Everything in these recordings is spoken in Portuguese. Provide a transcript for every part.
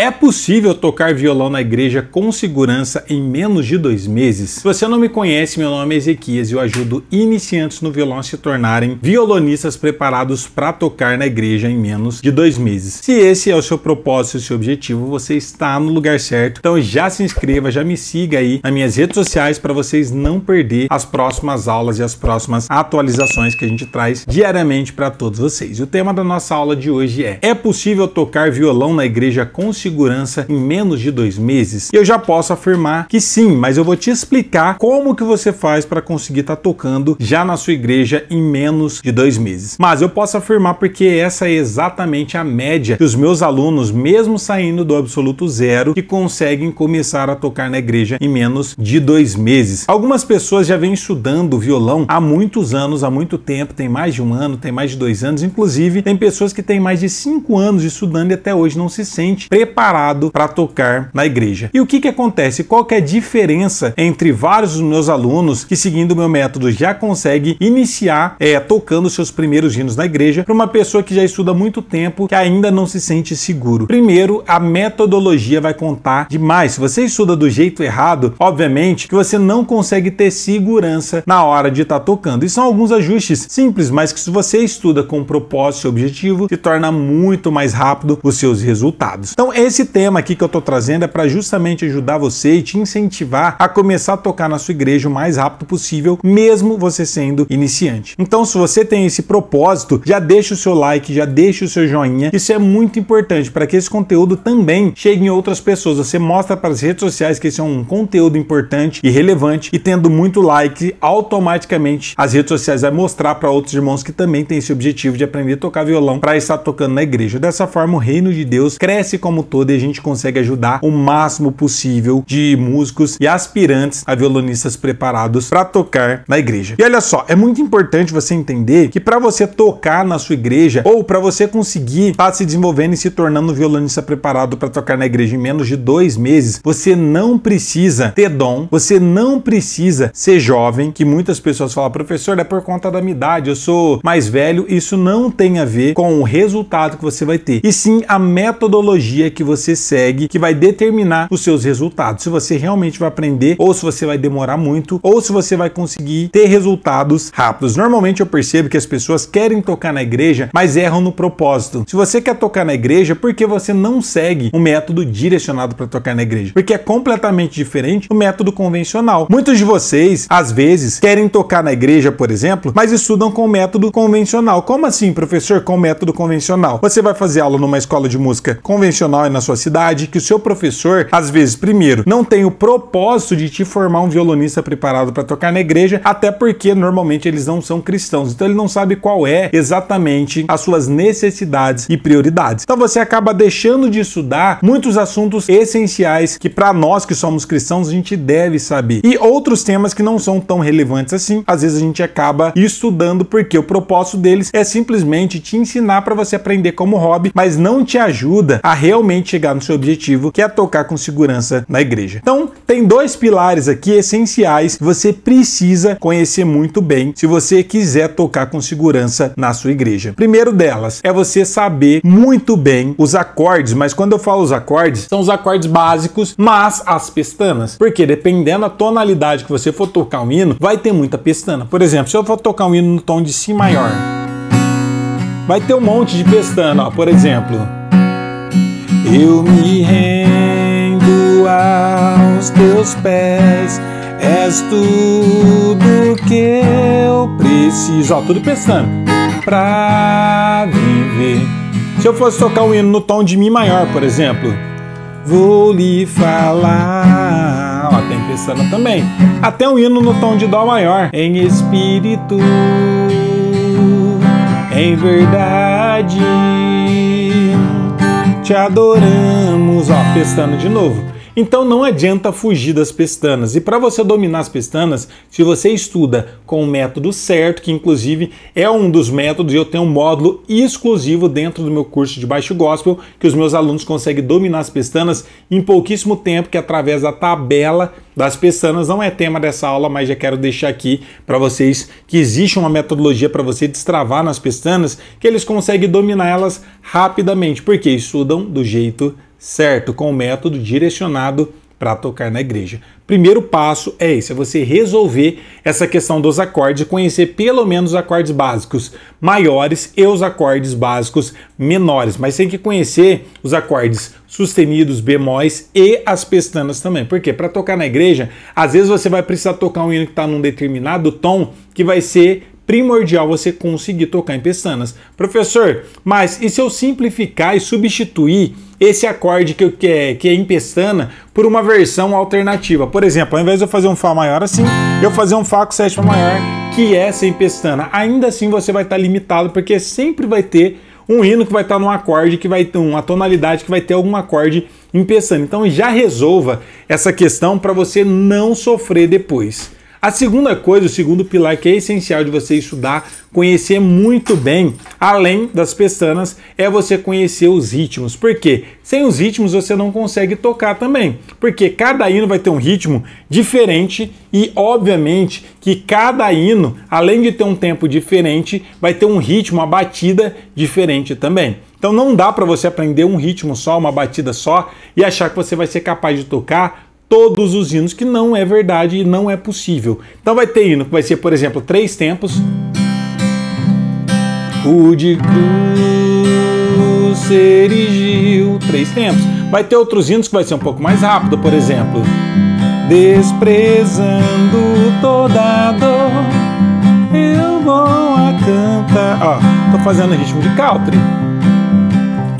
É possível tocar violão na igreja com segurança em menos de dois meses? Se você não me conhece, meu nome é Ezequias e eu ajudo iniciantes no violão a se tornarem violonistas preparados para tocar na igreja em menos de dois meses. Se esse é o seu propósito e é seu objetivo, você está no lugar certo. Então já se inscreva, já me siga aí nas minhas redes sociais para vocês não perder as próximas aulas e as próximas atualizações que a gente traz diariamente para todos vocês. E o tema da nossa aula de hoje é: É possível tocar violão na igreja com segurança? segurança em menos de dois meses? E eu já posso afirmar que sim, mas eu vou te explicar como que você faz para conseguir estar tá tocando já na sua igreja em menos de dois meses. Mas eu posso afirmar porque essa é exatamente a média que os meus alunos, mesmo saindo do absoluto zero, que conseguem começar a tocar na igreja em menos de dois meses. Algumas pessoas já vêm estudando violão há muitos anos, há muito tempo, tem mais de um ano, tem mais de dois anos, inclusive tem pessoas que têm mais de cinco anos estudando e até hoje não se sente preparado preparado para tocar na igreja. E o que, que acontece? Qual que é a diferença entre vários dos meus alunos que, seguindo o meu método, já consegue iniciar é, tocando seus primeiros hinos na igreja para uma pessoa que já estuda há muito tempo que ainda não se sente seguro? Primeiro, a metodologia vai contar demais. Se você estuda do jeito errado, obviamente que você não consegue ter segurança na hora de estar tá tocando. E são alguns ajustes simples, mas que se você estuda com propósito e objetivo, se torna muito mais rápido os seus resultados. Então, esse tema aqui que eu tô trazendo é para justamente ajudar você e te incentivar a começar a tocar na sua igreja o mais rápido possível, mesmo você sendo iniciante. Então, se você tem esse propósito, já deixa o seu like, já deixa o seu joinha. Isso é muito importante para que esse conteúdo também chegue em outras pessoas. Você mostra para as redes sociais que esse é um conteúdo importante e relevante e tendo muito like, automaticamente as redes sociais vai mostrar para outros irmãos que também têm esse objetivo de aprender a tocar violão para estar tocando na igreja. Dessa forma, o reino de Deus cresce como todo e a gente consegue ajudar o máximo possível de músicos e aspirantes a violonistas preparados para tocar na igreja. E olha só, é muito importante você entender que para você tocar na sua igreja ou para você conseguir estar tá se desenvolvendo e se tornando um violonista preparado para tocar na igreja em menos de dois meses, você não precisa ter dom, você não precisa ser jovem, que muitas pessoas falam, professor, é por conta da minha idade, eu sou mais velho, isso não tem a ver com o resultado que você vai ter, e sim a metodologia que que você segue que vai determinar os seus resultados. Se você realmente vai aprender ou se você vai demorar muito ou se você vai conseguir ter resultados rápidos. Normalmente eu percebo que as pessoas querem tocar na igreja, mas erram no propósito. Se você quer tocar na igreja, por que você não segue um método direcionado para tocar na igreja? Porque é completamente diferente do método convencional. Muitos de vocês, às vezes, querem tocar na igreja, por exemplo, mas estudam com o método convencional. Como assim, professor, com o método convencional? Você vai fazer aula numa escola de música convencional na sua cidade, que o seu professor, às vezes, primeiro, não tem o propósito de te formar um violonista preparado para tocar na igreja, até porque normalmente eles não são cristãos. Então ele não sabe qual é exatamente as suas necessidades e prioridades. Então você acaba deixando de estudar muitos assuntos essenciais que para nós que somos cristãos a gente deve saber. E outros temas que não são tão relevantes assim, às vezes a gente acaba estudando porque o propósito deles é simplesmente te ensinar para você aprender como hobby, mas não te ajuda a realmente chegar no seu objetivo, que é tocar com segurança na igreja. Então, tem dois pilares aqui essenciais que você precisa conhecer muito bem se você quiser tocar com segurança na sua igreja. Primeiro delas é você saber muito bem os acordes, mas quando eu falo os acordes, são os acordes básicos, mas as pestanas. Porque dependendo da tonalidade que você for tocar um hino, vai ter muita pestana. Por exemplo, se eu for tocar um hino no tom de Si maior, vai ter um monte de pestana, ó, por exemplo. Eu me rendo aos teus pés, és tudo que eu preciso. Ó, tudo pensando, pra viver. Se eu fosse tocar um hino no tom de Mi maior, por exemplo, vou lhe falar. Ó, tem pensando também. Até um hino no tom de Dó maior. Em espírito, em verdade te adoramos. Ó, testando de novo. Então não adianta fugir das pestanas. E para você dominar as pestanas, se você estuda com o método certo, que inclusive é um dos métodos, e eu tenho um módulo exclusivo dentro do meu curso de baixo gospel, que os meus alunos conseguem dominar as pestanas em pouquíssimo tempo, que é através da tabela das pestanas. Não é tema dessa aula, mas já quero deixar aqui para vocês que existe uma metodologia para você destravar nas pestanas, que eles conseguem dominar elas rapidamente, porque estudam do jeito certo certo, com o método direcionado para tocar na igreja. Primeiro passo é esse, é você resolver essa questão dos acordes, conhecer pelo menos os acordes básicos maiores e os acordes básicos menores, mas tem que conhecer os acordes sustenidos, bemóis e as pestanas também. Porque para tocar na igreja, às vezes você vai precisar tocar um hino que está num determinado tom que vai ser primordial você conseguir tocar em pestanas. Professor, mas e se eu simplificar e substituir esse acorde que, que, é, que é em pestana por uma versão alternativa? Por exemplo, ao invés de eu fazer um Fá maior assim, eu fazer um Fá com sétima maior, que é sem pestana. Ainda assim você vai estar tá limitado, porque sempre vai ter um hino que vai estar num acorde que vai ter uma tonalidade que vai ter algum acorde em pestana. Então já resolva essa questão para você não sofrer depois. A segunda coisa, o segundo pilar que é essencial de você estudar, conhecer muito bem, além das pestanas, é você conhecer os ritmos. Por quê? Sem os ritmos você não consegue tocar também, porque cada hino vai ter um ritmo diferente e, obviamente, que cada hino, além de ter um tempo diferente, vai ter um ritmo, uma batida diferente também. Então não dá para você aprender um ritmo só, uma batida só e achar que você vai ser capaz de tocar todos os hinos, que não é verdade e não é possível. Então vai ter hino que vai ser, por exemplo, três tempos. O de cruz erigiu, três tempos. Vai ter outros hinos que vai ser um pouco mais rápido, por exemplo. Desprezando toda dor, eu vou a cantar. Ó, tô fazendo ritmo de country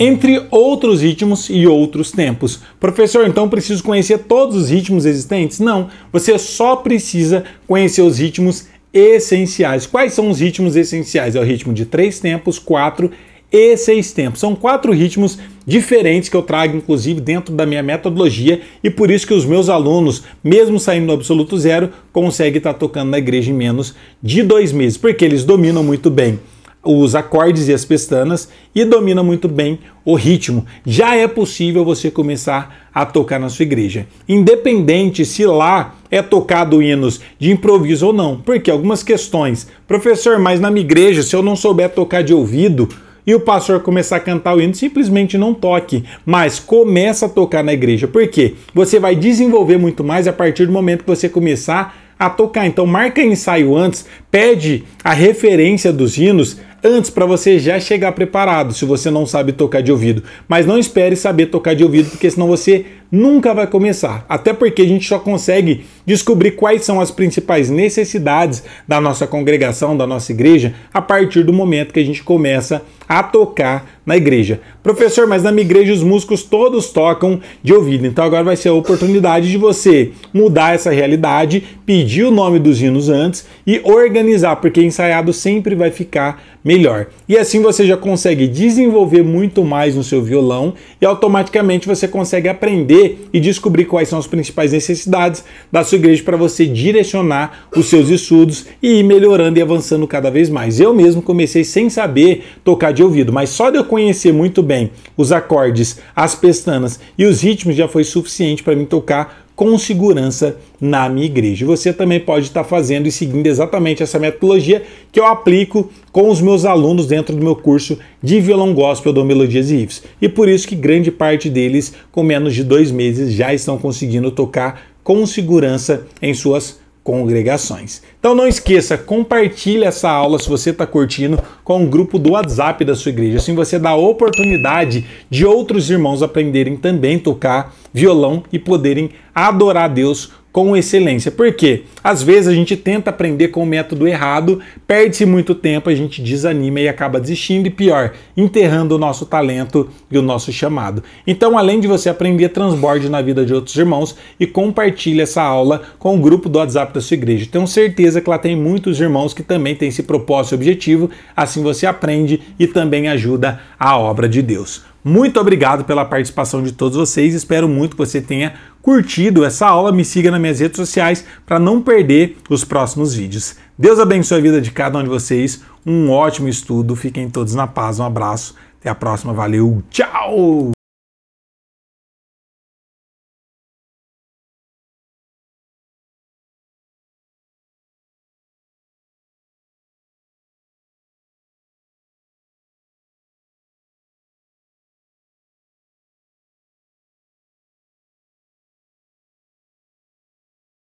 entre outros ritmos e outros tempos. Professor, então preciso conhecer todos os ritmos existentes? Não, você só precisa conhecer os ritmos essenciais. Quais são os ritmos essenciais? É o ritmo de três tempos, quatro e seis tempos. São quatro ritmos diferentes que eu trago, inclusive, dentro da minha metodologia e por isso que os meus alunos, mesmo saindo do absoluto zero, conseguem estar tocando na igreja em menos de dois meses, porque eles dominam muito bem os acordes e as pestanas e domina muito bem o ritmo. Já é possível você começar a tocar na sua igreja, independente se lá é tocado hinos de improviso ou não, porque algumas questões, professor, mas na minha igreja, se eu não souber tocar de ouvido, e o pastor começar a cantar o hino, simplesmente não toque, mas começa a tocar na igreja. Por quê? Você vai desenvolver muito mais a partir do momento que você começar a tocar. Então marca ensaio antes, pede a referência dos hinos, antes para você já chegar preparado se você não sabe tocar de ouvido. Mas não espere saber tocar de ouvido, porque senão você nunca vai começar. Até porque a gente só consegue descobrir quais são as principais necessidades da nossa congregação, da nossa igreja, a partir do momento que a gente começa a tocar na igreja. Professor, mas na minha igreja os músicos todos tocam de ouvido. Então agora vai ser a oportunidade de você mudar essa realidade, pedir o nome dos hinos antes e organizar, porque ensaiado sempre vai ficar melhor. E assim você já consegue desenvolver muito mais no seu violão e automaticamente você consegue aprender e descobrir quais são as principais necessidades da sua igreja para você direcionar os seus estudos e ir melhorando e avançando cada vez mais. Eu mesmo comecei sem saber tocar de ouvido, mas só de eu conhecer muito bem os acordes, as pestanas e os ritmos já foi suficiente para mim tocar com segurança na minha igreja. Você também pode estar fazendo e seguindo exatamente essa metodologia que eu aplico com os meus alunos dentro do meu curso de violão gospel do Melodias e Riffs. E por isso que grande parte deles, com menos de dois meses, já estão conseguindo tocar com segurança em suas congregações. Então não esqueça, compartilhe essa aula se você está curtindo com o grupo do WhatsApp da sua igreja. Assim você dá a oportunidade de outros irmãos aprenderem também tocar violão e poderem adorar Deus com excelência. Porque às vezes a gente tenta aprender com o método errado, perde-se muito tempo, a gente desanima e acaba desistindo e pior, enterrando o nosso talento e o nosso chamado. Então, além de você aprender, transborde na vida de outros irmãos e compartilhe essa aula com o grupo do WhatsApp da sua igreja. Tenho certeza que lá tem muitos irmãos que também têm esse propósito e objetivo, assim você aprende e também ajuda a obra de Deus. Muito obrigado pela participação de todos vocês. Espero muito que você tenha curtido essa aula. Me siga nas minhas redes sociais para não perder os próximos vídeos. Deus abençoe a vida de cada um de vocês. Um ótimo estudo. Fiquem todos na paz. Um abraço. Até a próxima. Valeu. Tchau.